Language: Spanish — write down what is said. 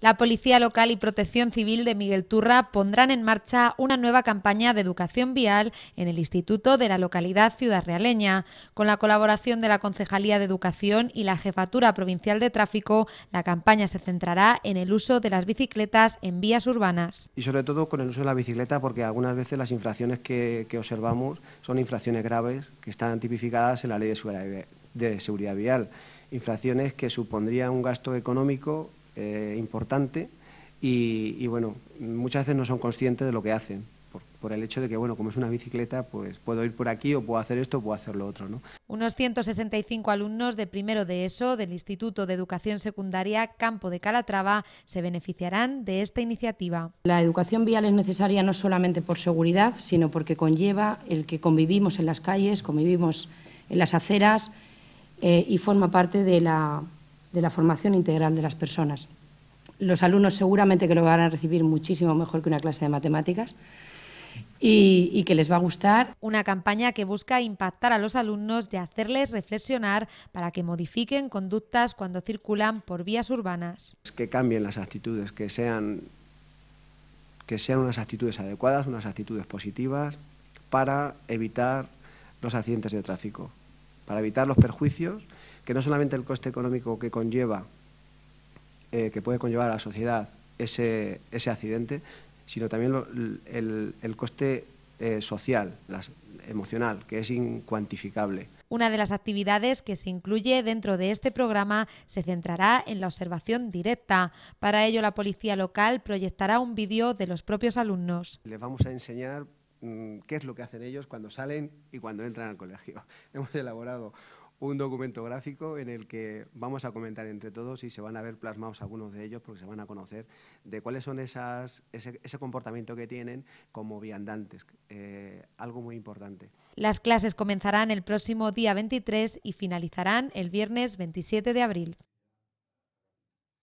La Policía Local y Protección Civil de Miguel Turra pondrán en marcha una nueva campaña de educación vial en el Instituto de la localidad Ciudad Realeña. Con la colaboración de la Concejalía de Educación y la Jefatura Provincial de Tráfico, la campaña se centrará en el uso de las bicicletas en vías urbanas. Y sobre todo con el uso de la bicicleta, porque algunas veces las infracciones que, observamos son infracciones graves que están tipificadas en la Ley de de seguridad Vial. Infracciones que supondrían un gasto económico eh, importante y, bueno, muchas veces no son conscientes de lo que hacen por, el hecho de que, bueno, como es una bicicleta, pues puedo ir por aquí o puedo hacer esto o puedo hacer lo otro, Unos 165 alumnos de primero de ESO del Instituto de Educación Secundaria Campo de Calatrava se beneficiarán de esta iniciativa. La educación vial es necesaria no solamente por seguridad, sino porque conlleva el que convivimos en las calles, convivimos en las aceras eh, y forma parte de la de la formación integral de las personas. Los alumnos seguramente que lo van a recibir muchísimo mejor que una clase de matemáticas. Y, que les va a gustar. Una campaña que busca impactar a los alumnos y hacerles reflexionar para que modifiquen conductas cuando circulan por vías urbanas. Que cambien las actitudes, que sean, que sean unas actitudes adecuadas, unas actitudes positivas para evitar los accidentes de tráfico, para evitar los perjuicios que no solamente el coste económico que conlleva, eh, que puede conllevar a la sociedad ese, ese accidente, sino también el, coste eh, social, emocional, que es incuantificable. Una de las actividades que se incluye dentro de este programa se centrará en la observación directa. Para ello, la policía local proyectará un vídeo de los propios alumnos. Les vamos a enseñar mm, qué es lo que hacen ellos cuando salen y cuando entran al colegio. Hemos elaborado un documento gráfico en el que vamos a comentar entre todos y se van a ver plasmados algunos de ellos porque se van a conocer de cuáles son esas, ese, comportamiento que tienen como viandantes, eh, algo muy importante. Las clases comenzarán el próximo día 23 y finalizarán el viernes 27 de abril.